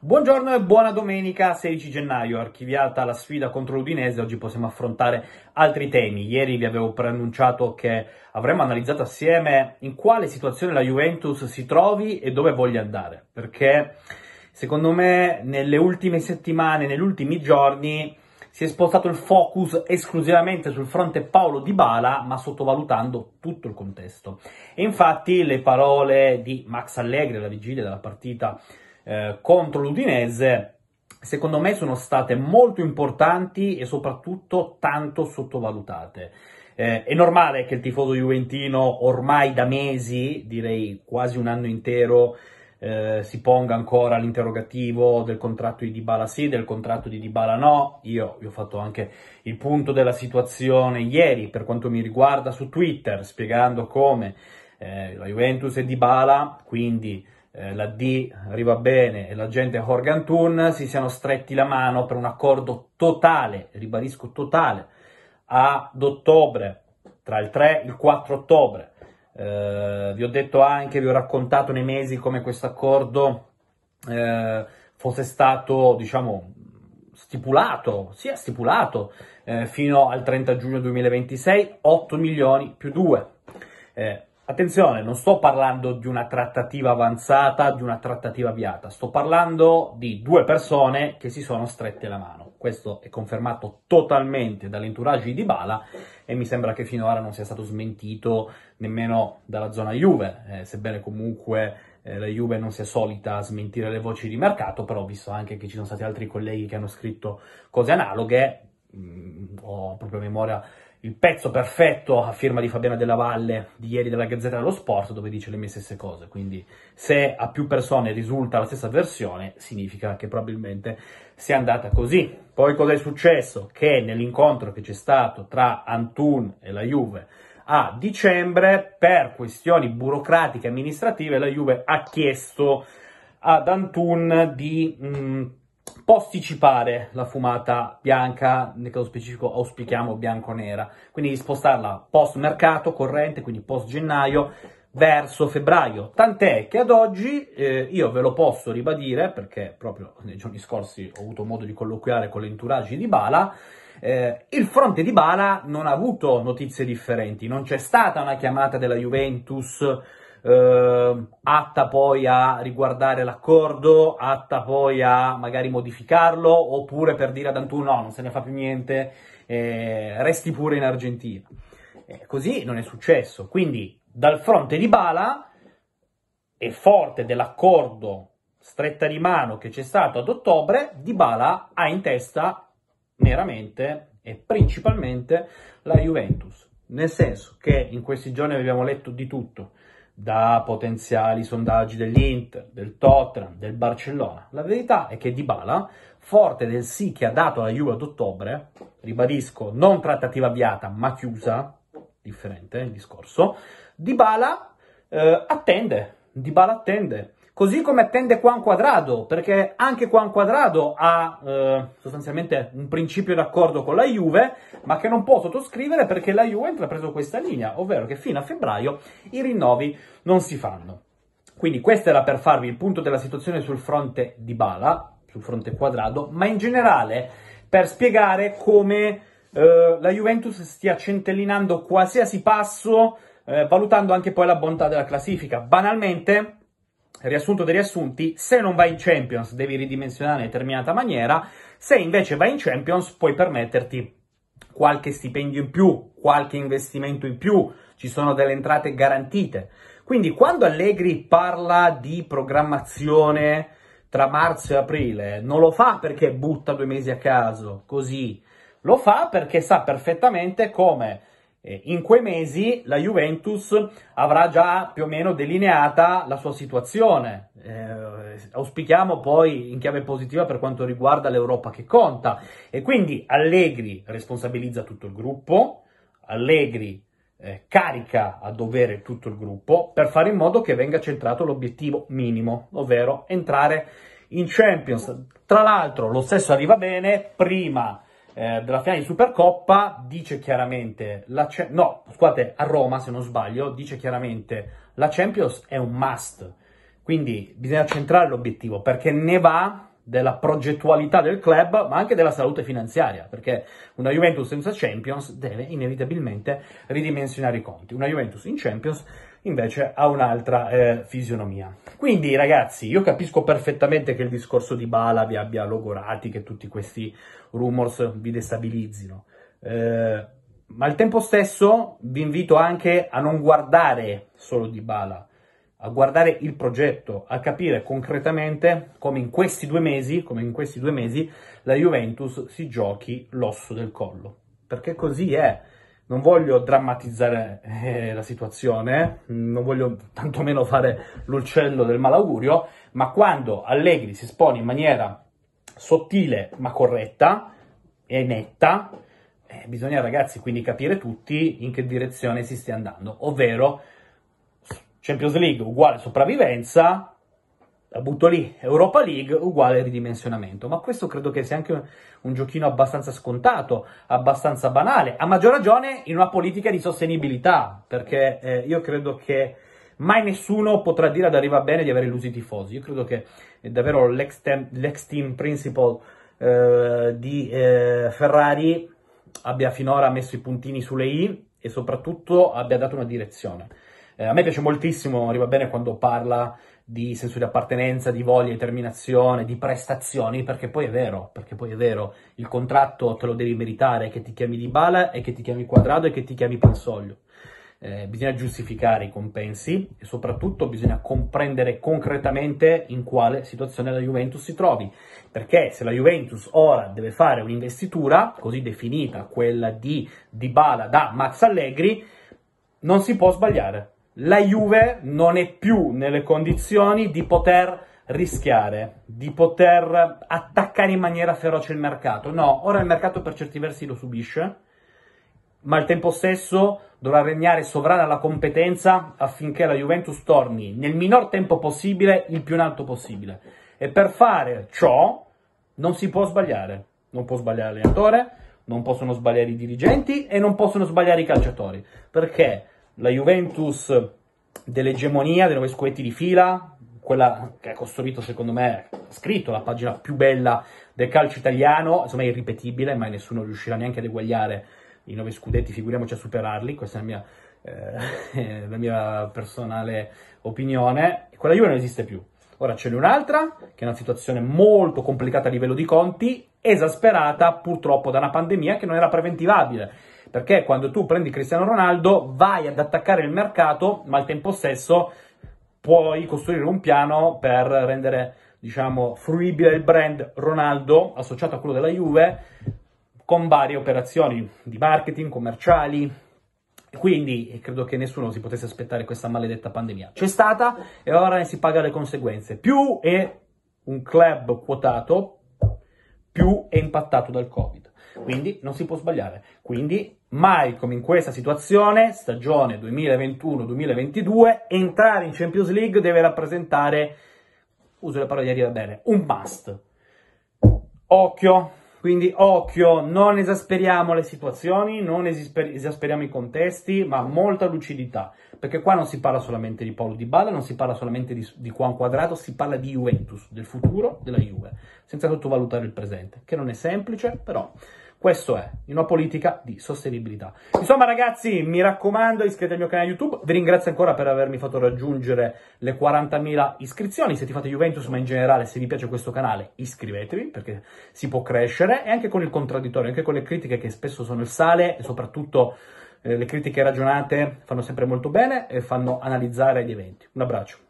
Buongiorno e buona domenica 16 gennaio, archiviata la sfida contro l'Udinese, oggi possiamo affrontare altri temi. Ieri vi avevo preannunciato che avremmo analizzato assieme in quale situazione la Juventus si trovi e dove voglia andare, perché secondo me nelle ultime settimane, negli ultimi giorni si è spostato il focus esclusivamente sul fronte Paolo Di Bala, ma sottovalutando tutto il contesto. E infatti le parole di Max Allegri alla vigilia della partita eh, contro l'Udinese secondo me sono state molto importanti e soprattutto tanto sottovalutate. Eh, è normale che il tifoso juventino ormai da mesi, direi quasi un anno intero, eh, si ponga ancora l'interrogativo del contratto di Dybala sì, del contratto di Dybala no. Io vi ho fatto anche il punto della situazione ieri per quanto mi riguarda su Twitter, spiegando come eh, la Juventus e Dybala, quindi eh, la D arriva bene e l'agente Horgan Thun si siano stretti la mano per un accordo totale, ribadisco totale, ad ottobre, tra il 3 e il 4 ottobre. Eh, vi ho detto anche, vi ho raccontato nei mesi come questo accordo eh, fosse stato, diciamo, stipulato, sia stipulato eh, fino al 30 giugno 2026, 8 milioni più 2. Eh, Attenzione, non sto parlando di una trattativa avanzata, di una trattativa avviata, sto parlando di due persone che si sono strette la mano. Questo è confermato totalmente dall'entourage di Bala e mi sembra che finora non sia stato smentito nemmeno dalla zona Juve, eh, sebbene comunque eh, la Juve non sia solita a smentire le voci di mercato, però ho visto anche che ci sono stati altri colleghi che hanno scritto cose analoghe, mh, mm, ho proprio memoria il pezzo perfetto a firma di Fabiana Della Valle di ieri della Gazzetta dello Sport dove dice le mie stesse cose, quindi se a più persone risulta la stessa versione significa che probabilmente sia andata così. Poi cosa è successo? Che nell'incontro che c'è stato tra Antun e la Juve a dicembre per questioni burocratiche e amministrative la Juve ha chiesto ad Antun di mh, mm, posticipare la fumata bianca, nel caso specifico auspichiamo bianco-nera, quindi spostarla post mercato corrente, quindi post gennaio, verso febbraio. Tant'è che ad oggi eh, io ve lo posso ribadire, perché proprio nei giorni scorsi ho avuto modo di colloquiare con l'entourage di Bala, eh, il fronte di Bala non ha avuto notizie differenti, non c'è stata una chiamata della Juventus eh, atta poi a riguardare l'accordo, atta poi a magari modificarlo, oppure per dire ad Antuno no, non se ne fa più niente, eh, resti pure in Argentina. Eh, così non è successo. Quindi dal fronte di Bala e forte dell'accordo stretta di mano che c'è stato ad ottobre, Di Bala ha in testa meramente e principalmente la Juventus. Nel senso che in questi giorni abbiamo letto di tutto, da potenziali sondaggi dell'Inter, del Tottenham, del Barcellona. La verità è che Dybala, forte del sì che ha dato alla Juve ad ottobre, ribadisco, non trattativa avviata, ma chiusa, differente il discorso, Dybala eh, attende, Dybala attende. Così come tende Juan Quadrado, perché anche Juan Quadrado ha eh, sostanzialmente un principio d'accordo con la Juve, ma che non può sottoscrivere perché la Juve ha intrapreso questa linea, ovvero che fino a febbraio i rinnovi non si fanno. Quindi questo era per farvi il punto della situazione sul fronte di Bala, sul fronte Quadrado, ma in generale per spiegare come eh, la Juventus stia centellinando qualsiasi passo, eh, valutando anche poi la bontà della classifica. Banalmente riassunto dei riassunti, se non vai in Champions devi ridimensionare in determinata maniera, se invece vai in Champions puoi permetterti qualche stipendio in più, qualche investimento in più, ci sono delle entrate garantite. Quindi quando Allegri parla di programmazione tra marzo e aprile, non lo fa perché butta due mesi a caso, così, lo fa perché sa perfettamente come in quei mesi la Juventus avrà già più o meno delineata la sua situazione. Eh, auspichiamo poi in chiave positiva per quanto riguarda l'Europa che conta. E quindi Allegri responsabilizza tutto il gruppo, Allegri eh, carica a dovere tutto il gruppo per fare in modo che venga centrato l'obiettivo minimo, ovvero entrare in Champions. Tra l'altro lo stesso arriva bene prima eh, della finale di Supercoppa dice chiaramente, la, no, scusate, a Roma se non sbaglio, dice chiaramente la Champions è un must. Quindi bisogna centrare l'obiettivo perché ne va della progettualità del club, ma anche della salute finanziaria, perché una Juventus senza Champions deve inevitabilmente ridimensionare i conti. Una Juventus in Champions invece ha un'altra eh, fisionomia. Quindi ragazzi, io capisco perfettamente che il discorso di Bala vi abbia logorati, che tutti questi rumors vi destabilizzino. Eh, ma al tempo stesso vi invito anche a non guardare solo di Bala, a guardare il progetto, a capire concretamente come in questi due mesi, come in questi due mesi, la Juventus si giochi l'osso del collo. Perché così è non voglio drammatizzare eh, la situazione, non voglio tantomeno fare l'uccello del malaugurio, ma quando Allegri si espone in maniera sottile ma corretta e netta, eh, bisogna ragazzi quindi capire tutti in che direzione si stia andando, ovvero Champions League uguale sopravvivenza, la butto lì, Europa League uguale ridimensionamento, ma questo credo che sia anche un, un, giochino abbastanza scontato, abbastanza banale, a maggior ragione in una politica di sostenibilità, perché eh, io credo che mai nessuno potrà dire ad Arriva Bene di aver illuso i tifosi, io credo che davvero l'ex, l'ex team principal eh, di eh, Ferrari abbia finora messo i puntini sulle i e soprattutto abbia dato una direzione. Eh, a me piace moltissimo, arriva bene quando parla di senso di appartenenza, di voglia, determinazione, di prestazioni, perché poi è vero, perché poi è vero, il contratto te lo devi meritare, che ti chiami Dybala e che ti chiami Quadrado e che ti chiami pensoglio. Eh, bisogna giustificare i compensi e soprattutto bisogna comprendere concretamente in quale situazione la Juventus si trovi. Perché se la Juventus ora deve fare un'investitura, così definita, quella di Dybala da Max Allegri, non si può sbagliare la Juve non è più nelle condizioni di poter rischiare, di poter attaccare in maniera feroce il mercato. No, ora il mercato per certi versi lo subisce, ma al tempo stesso dovrà regnare sovrana la competenza affinché la Juventus torni nel minor tempo possibile, il più in alto possibile. E per fare ciò non si può sbagliare. Non può sbagliare l'allenatore, non possono sbagliare i dirigenti e non possono sbagliare i calciatori. Perché? la Juventus dell'egemonia dei nove scudetti di fila, quella che ha costruito, secondo me, scritto la pagina più bella del calcio italiano, insomma è irripetibile, ma nessuno riuscirà neanche ad eguagliare i nove scudetti, figuriamoci a superarli, questa è la mia, eh, la mia personale opinione, quella Juve non esiste più. Ora ce n'è un'altra, che è una situazione molto complicata a livello di conti, esasperata purtroppo da una pandemia che non era preventivabile perché quando tu prendi Cristiano Ronaldo vai ad attaccare il mercato, ma al tempo stesso puoi costruire un piano per rendere, diciamo, fruibile il brand Ronaldo associato a quello della Juve con varie operazioni di marketing, commerciali, quindi credo che nessuno si potesse aspettare questa maledetta pandemia. C'è stata e ora ne si paga le conseguenze. Più è un club quotato, più è impattato dal Covid quindi non si può sbagliare. Quindi mai come in questa situazione, stagione 2021-2022, entrare in Champions League deve rappresentare, uso le parole di Arriva Bene, un must. Occhio, quindi occhio, non esasperiamo le situazioni, non esasperiamo i contesti, ma molta lucidità, perché qua non si parla solamente di Paolo Di Balla, non si parla solamente di, di Juan Quadrato, si parla di Juventus, del futuro della Juve, senza sottovalutare il presente, che non è semplice, però... Questo è in una politica di sostenibilità. Insomma, ragazzi, mi raccomando, iscrivetevi al mio canale YouTube. Vi ringrazio ancora per avermi fatto raggiungere le 40.000 iscrizioni. Se ti fate Juventus, ma in generale, se vi piace questo canale, iscrivetevi perché si può crescere e anche con il contraddittorio, anche con le critiche che spesso sono il sale e soprattutto eh, le critiche ragionate fanno sempre molto bene e fanno analizzare gli eventi. Un abbraccio.